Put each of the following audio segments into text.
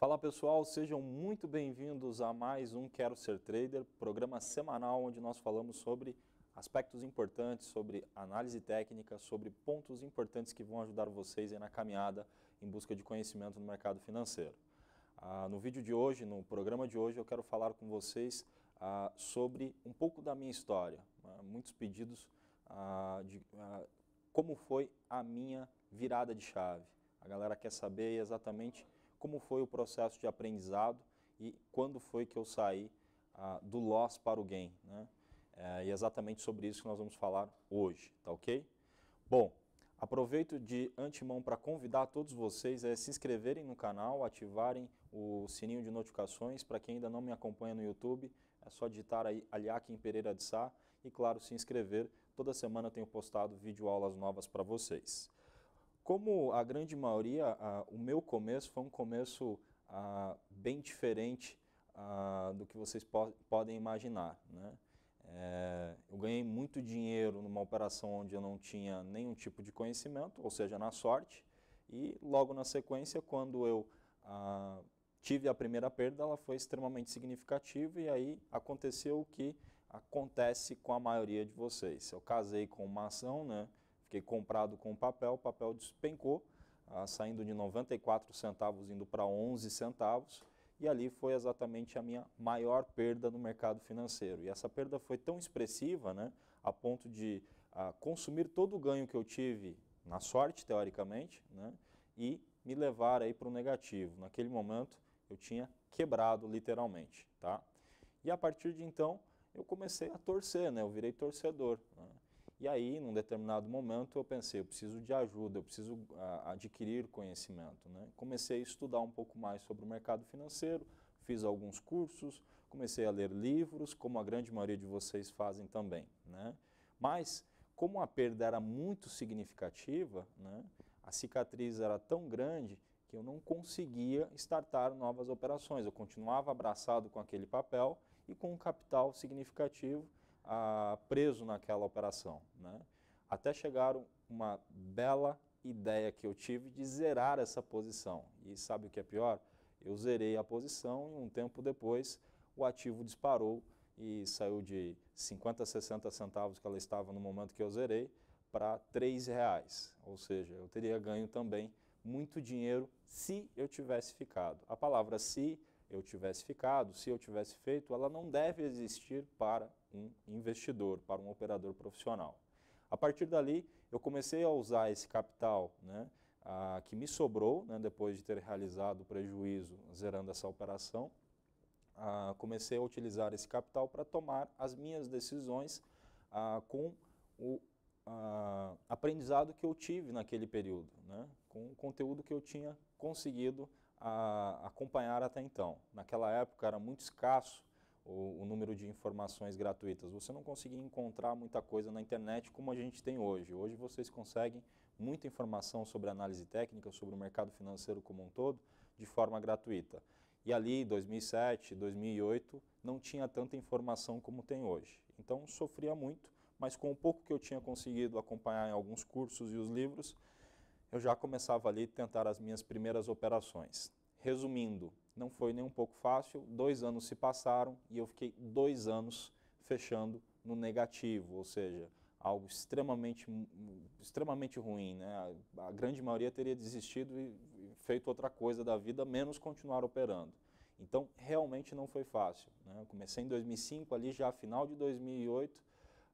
Fala pessoal, sejam muito bem-vindos a mais um Quero Ser Trader, programa semanal onde nós falamos sobre aspectos importantes, sobre análise técnica, sobre pontos importantes que vão ajudar vocês na caminhada em busca de conhecimento no mercado financeiro. Ah, no vídeo de hoje, no programa de hoje, eu quero falar com vocês ah, sobre um pouco da minha história. Ah, muitos pedidos ah, de ah, como foi a minha virada de chave. A galera quer saber exatamente como foi o processo de aprendizado e quando foi que eu saí ah, do loss para o gain. Né? É, e é exatamente sobre isso que nós vamos falar hoje, tá ok? Bom, aproveito de antemão para convidar todos vocês a se inscreverem no canal, ativarem o sininho de notificações. Para quem ainda não me acompanha no YouTube, é só digitar aí Aliakim Pereira de Sá e, claro, se inscrever. Toda semana eu tenho postado vídeo aulas novas para vocês. Como a grande maioria, o meu começo foi um começo bem diferente do que vocês po podem imaginar. Né? É, eu ganhei muito dinheiro numa operação onde eu não tinha nenhum tipo de conhecimento, ou seja, na sorte, e logo na sequência, quando eu tive a primeira perda, ela foi extremamente significativa e aí aconteceu o que acontece com a maioria de vocês. Eu casei com uma ação, né, Fiquei comprado com papel, o papel despencou, ah, saindo de 94 centavos, indo para 11 centavos. E ali foi exatamente a minha maior perda no mercado financeiro. E essa perda foi tão expressiva, né, a ponto de ah, consumir todo o ganho que eu tive na sorte, teoricamente, né, e me levar aí para o negativo. Naquele momento, eu tinha quebrado literalmente, tá? E a partir de então, eu comecei a torcer, né? Eu virei torcedor. Né? E aí, num determinado momento, eu pensei, eu preciso de ajuda, eu preciso a, ah, adquirir conhecimento. Né? Comecei a estudar um pouco mais sobre o mercado financeiro, fiz alguns cursos, comecei a ler livros, como a grande maioria de vocês fazem também. Né? Mas, como a perda era muito significativa, né? a cicatriz era tão grande que eu não conseguia startar novas operações. Eu continuava abraçado com aquele papel e com um capital significativo ah, preso naquela operação. Né? Até chegaram uma bela ideia que eu tive de zerar essa posição. E sabe o que é pior? Eu zerei a posição e um tempo depois o ativo disparou e saiu de 50, 60 centavos que ela estava no momento que eu zerei para 3 reais. Ou seja, eu teria ganho também muito dinheiro se eu tivesse ficado. A palavra se eu tivesse ficado, se eu tivesse feito, ela não deve existir para um investidor, para um operador profissional. A partir dali, eu comecei a usar esse capital né, a, que me sobrou, né, depois de ter realizado o prejuízo, zerando essa operação, a, comecei a utilizar esse capital para tomar as minhas decisões a, com o aprendizado que eu tive naquele período, né, com o conteúdo que eu tinha conseguido a acompanhar até então. Naquela época era muito escasso o, o, número de informações gratuitas. Você não conseguia encontrar muita coisa na internet como a gente tem hoje. Hoje vocês conseguem muita informação sobre análise técnica, sobre o mercado financeiro como um todo, de forma gratuita. E ali, 2007, 2008, não tinha tanta informação como tem hoje. Então sofria muito, mas com o pouco que eu tinha conseguido acompanhar em alguns cursos e os livros, eu já começava ali a tentar as minhas primeiras operações. Resumindo, não foi nem um pouco fácil, dois anos se passaram e eu fiquei dois anos fechando no negativo, ou seja, algo extremamente, extremamente ruim. Né? A grande maioria teria desistido e feito outra coisa da vida, menos continuar operando. Então, realmente não foi fácil. Né? Eu comecei em 2005, ali já final de 2008,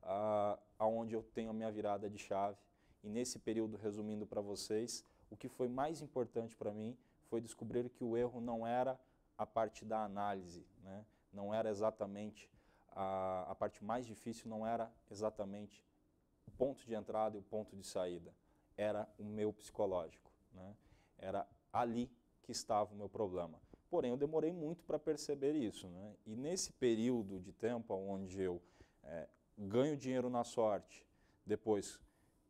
ah, aonde eu tenho a minha virada de chave e nesse período, resumindo para vocês, o que foi mais importante para mim foi descobrir que o erro não era a parte da análise, né? não era exatamente a, a parte mais difícil, não era exatamente o ponto de entrada e o ponto de saída, era o meu psicológico, né? era ali que estava o meu problema. Porém, eu demorei muito para perceber isso. Né? E nesse período de tempo onde eu é, ganho dinheiro na sorte, depois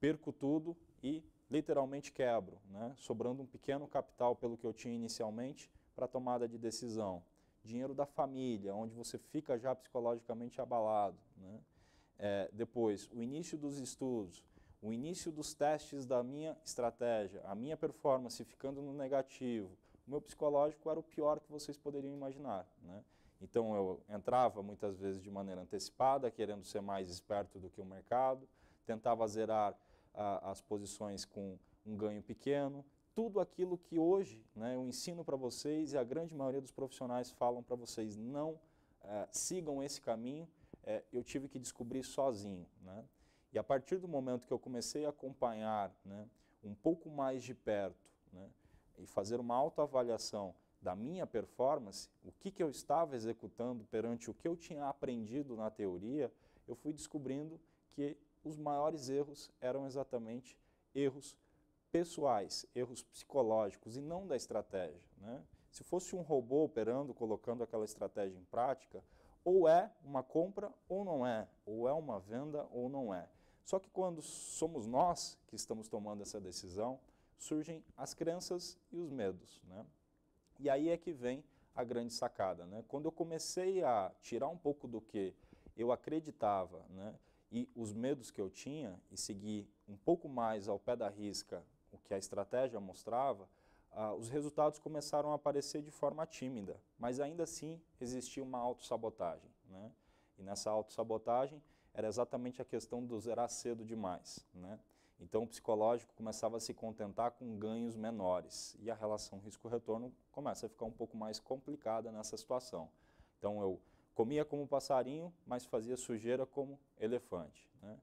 perco tudo e literalmente quebro, né? sobrando um pequeno capital pelo que eu tinha inicialmente para tomada de decisão. Dinheiro da família, onde você fica já psicologicamente abalado. Né? É, depois, o início dos estudos, o início dos testes da minha estratégia, a minha performance ficando no negativo. O meu psicológico era o pior que vocês poderiam imaginar. Né? Então, eu entrava muitas vezes de maneira antecipada, querendo ser mais esperto do que o mercado, tentava zerar a, as posições com um ganho pequeno, tudo aquilo que hoje né, eu ensino para vocês e a grande maioria dos profissionais falam para vocês, não uh, sigam esse caminho, uh, eu tive que descobrir sozinho. Né? E a partir do momento que eu comecei a acompanhar né, um pouco mais de perto né, e fazer uma autoavaliação da minha performance, o que, que eu estava executando perante o que eu tinha aprendido na teoria, eu fui descobrindo que os maiores erros eram exatamente erros pessoais, erros psicológicos e não da estratégia. Né? Se fosse um robô operando, colocando aquela estratégia em prática, ou é uma compra ou não é, ou é uma venda ou não é. Só que quando somos nós que estamos tomando essa decisão, surgem as crenças e os medos. Né? E aí é que vem a grande sacada. Né? Quando eu comecei a tirar um pouco do que eu acreditava, né? e os medos que eu tinha e seguir um pouco mais ao pé da risca o que a estratégia mostrava, ah, os resultados começaram a aparecer de forma tímida, mas ainda assim existia uma autossabotagem. Né? E nessa autossabotagem era exatamente a questão do zerar cedo demais. Né? Então o psicológico começava a se contentar com ganhos menores e a relação risco-retorno começa a ficar um pouco mais complicada nessa situação. Então eu comia como passarinho, mas fazia sujeira como elefante. Né?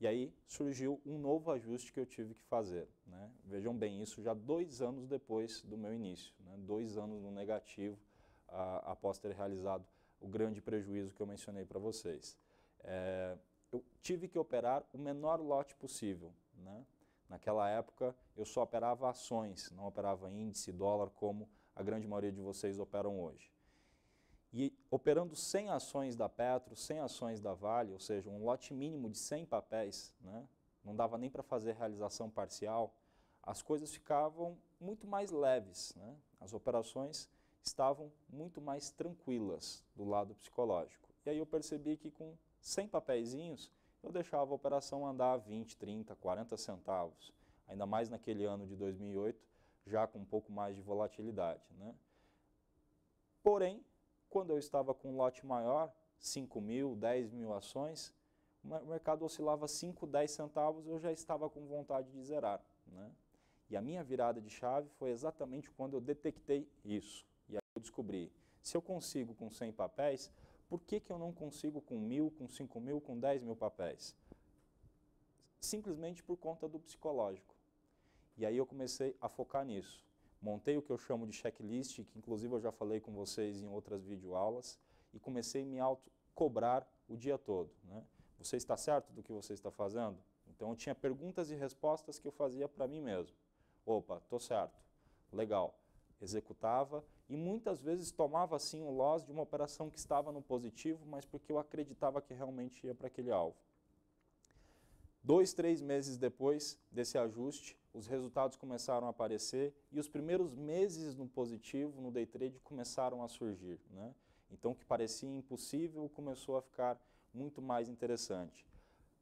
E aí surgiu um novo ajuste que eu tive que fazer. Né? Vejam bem, isso já dois anos depois do meu início, né? dois anos no negativo, a, após ter realizado o grande prejuízo que eu mencionei para vocês. É, eu tive que operar o menor lote possível. Né? Naquela época, eu só operava ações, não operava índice, dólar, como a grande maioria de vocês operam hoje e operando 100 ações da Petro, 100 ações da Vale, ou seja, um lote mínimo de 100 papéis, né? não dava nem para fazer realização parcial, as coisas ficavam muito mais leves, né? as operações estavam muito mais tranquilas do lado psicológico. E aí eu percebi que com 100 papéis, eu deixava a operação andar a 20, 30, 40 centavos, ainda mais naquele ano de 2008, já com um pouco mais de volatilidade. Né? Porém, quando eu estava com um lote maior, 5 mil, 10 mil ações, o mercado oscilava 5, 10 centavos, eu já estava com vontade de zerar. Né? E a minha virada de chave foi exatamente quando eu detectei isso. E aí eu descobri, se eu consigo com 100 papéis, por que, que eu não consigo com mil, com 5 mil, com 10 mil papéis? Simplesmente por conta do psicológico. E aí eu comecei a focar nisso. Montei o que eu chamo de checklist, que inclusive eu já falei com vocês em outras videoaulas, e comecei a me auto-cobrar o dia todo. Né? Você está certo do que você está fazendo? Então eu tinha perguntas e respostas que eu fazia para mim mesmo. Opa, estou certo. Legal. Executava e muitas vezes tomava assim um loss de uma operação que estava no positivo, mas porque eu acreditava que realmente ia para aquele alvo. Dois, três meses depois desse ajuste, os resultados começaram a aparecer e os primeiros meses no positivo, no day trade, começaram a surgir. Né? Então, o que parecia impossível começou a ficar muito mais interessante.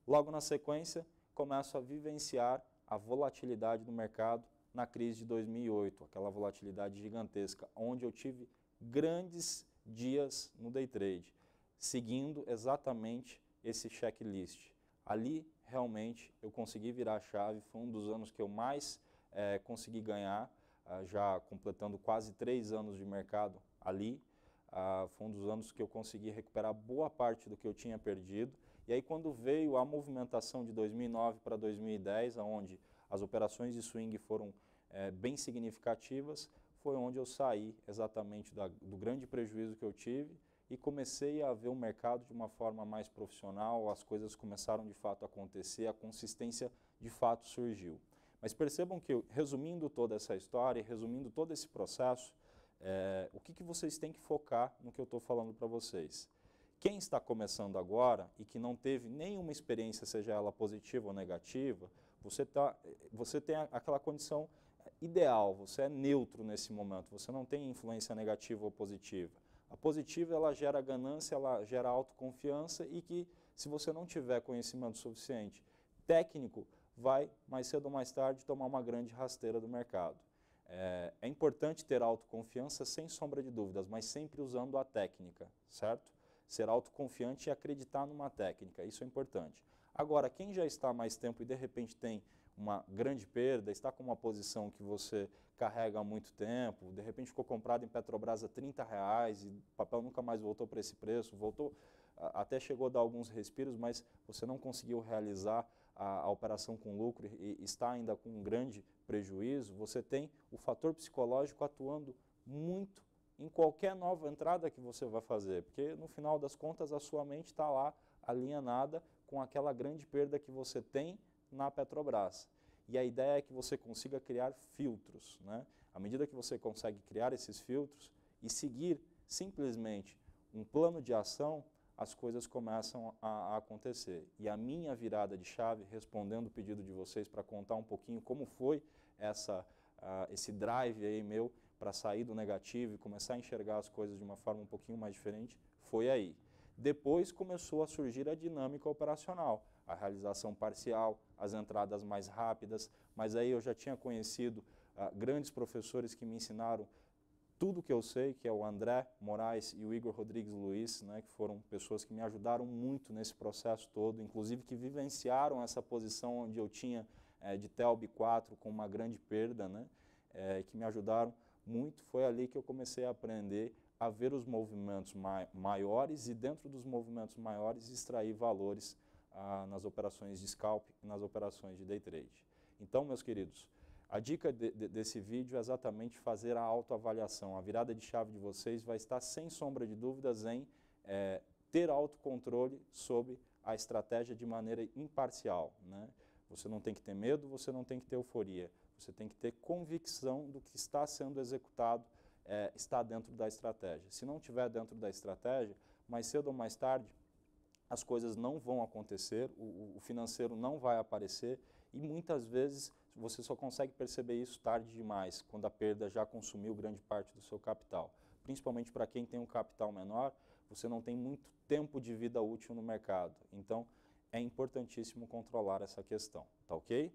Logo na sequência, começo a vivenciar a volatilidade do mercado na crise de 2008, aquela volatilidade gigantesca, onde eu tive grandes dias no day trade, seguindo exatamente esse checklist. Ali realmente eu consegui virar a chave, foi um dos anos que eu mais é, consegui ganhar, ah, já completando quase três anos de mercado ali. Ah, foi um dos anos que eu consegui recuperar boa parte do que eu tinha perdido. E aí quando veio a movimentação de 2009 para 2010, onde as operações de swing foram é, bem significativas, foi onde eu saí exatamente da, do grande prejuízo que eu tive e comecei a ver o mercado de uma forma mais profissional, as coisas começaram de fato a acontecer, a consistência de fato surgiu. Mas percebam que, resumindo toda essa história, resumindo todo esse processo, é, o que, que vocês têm que focar no que eu estou falando para vocês? Quem está começando agora e que não teve nenhuma experiência, seja ela positiva ou negativa, você, tá, você tem aquela condição ideal, você é neutro nesse momento, você não tem influência negativa ou positiva. A positiva ela gera ganância, ela gera autoconfiança e que se você não tiver conhecimento suficiente técnico, vai mais cedo ou mais tarde tomar uma grande rasteira do mercado. É, é importante ter autoconfiança sem sombra de dúvidas, mas sempre usando a técnica, certo? Ser autoconfiante e acreditar numa técnica, isso é importante. Agora, quem já está há mais tempo e de repente tem uma grande perda, está com uma posição que você carrega há muito tempo, de repente ficou comprado em Petrobras a 30 reais e o papel nunca mais voltou para esse preço, voltou até chegou a dar alguns respiros, mas você não conseguiu realizar a, a, operação com lucro e está ainda com um grande prejuízo, você tem o fator psicológico atuando muito em qualquer nova entrada que você vai fazer, porque no final das contas a sua mente está lá alienada com aquela grande perda que você tem na Petrobras. E a ideia é que você consiga criar filtros. Né? À medida que você consegue criar esses filtros e seguir simplesmente um plano de ação, as coisas começam a, acontecer. E a minha virada de chave, respondendo o pedido de vocês para contar um pouquinho como foi essa, uh, esse drive aí meu para sair do negativo e começar a enxergar as coisas de uma forma um pouquinho mais diferente, foi aí. Depois começou a surgir a dinâmica operacional a realização parcial, as entradas mais rápidas, mas aí eu já tinha conhecido uh, grandes professores que me ensinaram tudo o que eu sei, que é o André Moraes e o Igor Rodrigues Luiz, né, que foram pessoas que me ajudaram muito nesse processo todo, inclusive que vivenciaram essa posição onde eu tinha é, de TELB 4 com uma grande perda, né, é, que me ajudaram muito. Foi ali que eu comecei a aprender a ver os movimentos mai maiores e dentro dos movimentos maiores extrair valores ah, nas operações de scalp e nas operações de day trade. Então, meus queridos, a dica de, de, desse vídeo é exatamente fazer a autoavaliação. A virada de chave de vocês vai estar, sem sombra de dúvidas, em é, ter autocontrole sobre a estratégia de maneira imparcial. Né? Você não tem que ter medo, você não tem que ter euforia. Você tem que ter convicção do que está sendo executado, é, está dentro da estratégia. Se não tiver dentro da estratégia, mais cedo ou mais tarde, as coisas não vão acontecer, o, o, financeiro não vai aparecer e muitas vezes você só consegue perceber isso tarde demais, quando a perda já consumiu grande parte do seu capital. Principalmente para quem tem um capital menor, você não tem muito tempo de vida útil no mercado. Então, é importantíssimo controlar essa questão, tá ok?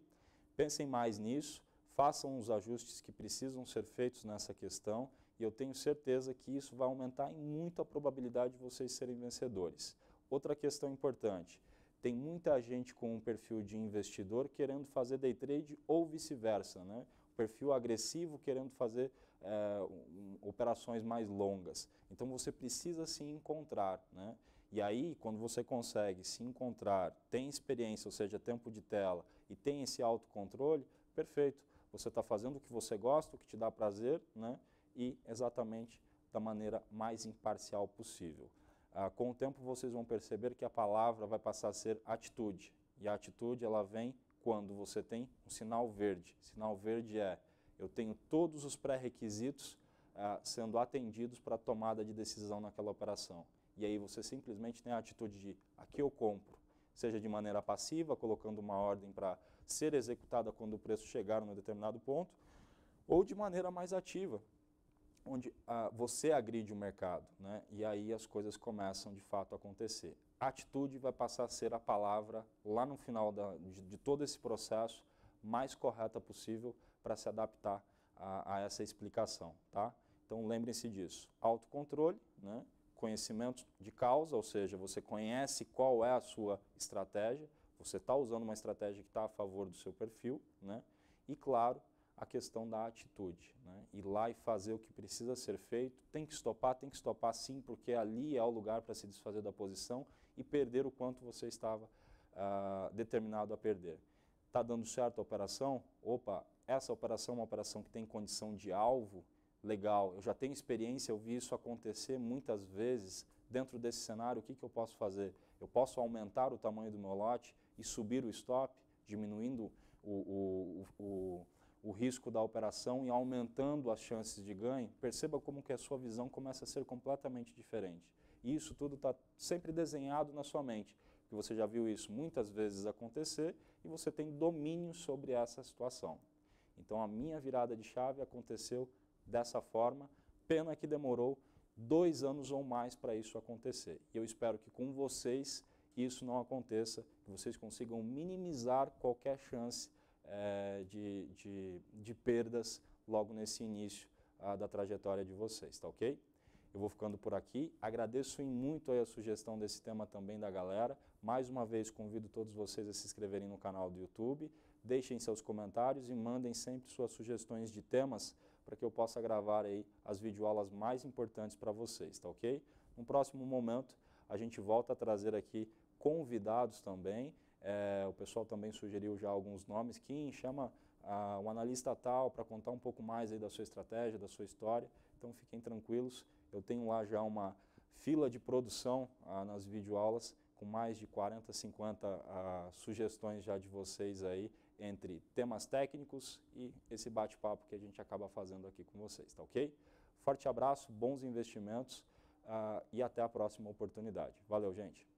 Pensem mais nisso, façam os ajustes que precisam ser feitos nessa questão e eu tenho certeza que isso vai aumentar em muito a probabilidade de vocês serem vencedores. Outra questão importante, tem muita gente com um perfil de investidor querendo fazer day trade ou vice-versa, né? perfil agressivo querendo fazer é, um, operações mais longas. Então você precisa se encontrar, né? E aí, quando você consegue se encontrar, tem experiência, ou seja, tempo de tela e tem esse autocontrole, perfeito. Você está fazendo o que você gosta, o que te dá prazer, né? E exatamente da maneira mais imparcial possível. Ah, com o tempo vocês vão perceber que a palavra vai passar a ser atitude. E a atitude ela vem quando você tem um sinal verde. Sinal verde é eu tenho todos os pré-requisitos ah, sendo atendidos para a tomada de decisão naquela operação. E aí você simplesmente tem a atitude de aqui eu compro, seja de maneira passiva, colocando uma ordem para ser executada quando o preço chegar no determinado ponto, ou de maneira mais ativa, onde ah, você agride o mercado, né? e aí as coisas começam de fato a acontecer. A atitude vai passar a ser a palavra, lá no final da, de, de, todo esse processo, mais correta possível para se adaptar a, a, essa explicação. Tá? Então lembrem-se disso, autocontrole, né? conhecimento de causa, ou seja, você conhece qual é a sua estratégia, você está usando uma estratégia que está a favor do seu perfil, né? e claro, a questão da atitude. Né? Ir lá e fazer o que precisa ser feito, tem que estopar, tem que estopar sim, porque ali é o lugar para se desfazer da posição e perder o quanto você estava uh, determinado a perder. Está dando certo a operação? Opa, essa operação é uma operação que tem condição de alvo, legal, eu já tenho experiência, eu vi isso acontecer muitas vezes. Dentro desse cenário, o que, que eu posso fazer? Eu posso aumentar o tamanho do meu lote e subir o stop, diminuindo o, o, o, o o risco da operação e aumentando as chances de ganho, perceba como que a sua visão começa a ser completamente diferente. E isso tudo está sempre desenhado na sua mente, porque você já viu isso muitas vezes acontecer e você tem domínio sobre essa situação. Então a minha virada de chave aconteceu dessa forma, pena que demorou dois anos ou mais para isso acontecer. E eu espero que com vocês isso não aconteça, que vocês consigam minimizar qualquer chance é, de, de, de, perdas logo nesse início ah, da trajetória de vocês, tá ok? Eu vou ficando por aqui. Agradeço muito a sugestão desse tema também da galera. Mais uma vez, convido todos vocês a se inscreverem no canal do YouTube. Deixem seus comentários e mandem sempre suas sugestões de temas para que eu possa gravar aí as videoaulas mais importantes para vocês, tá ok? No próximo momento, a gente volta a trazer aqui convidados também é, o pessoal também sugeriu já alguns nomes. Kim, chama ah, um analista tal para contar um pouco mais aí da sua estratégia, da sua história. Então fiquem tranquilos, eu tenho lá já uma fila de produção ah, nas videoaulas com mais de 40, 50 ah, sugestões já de vocês aí entre temas técnicos e esse bate-papo que a gente acaba fazendo aqui com vocês, tá ok? Forte abraço, bons investimentos ah, e até a próxima oportunidade. Valeu, gente!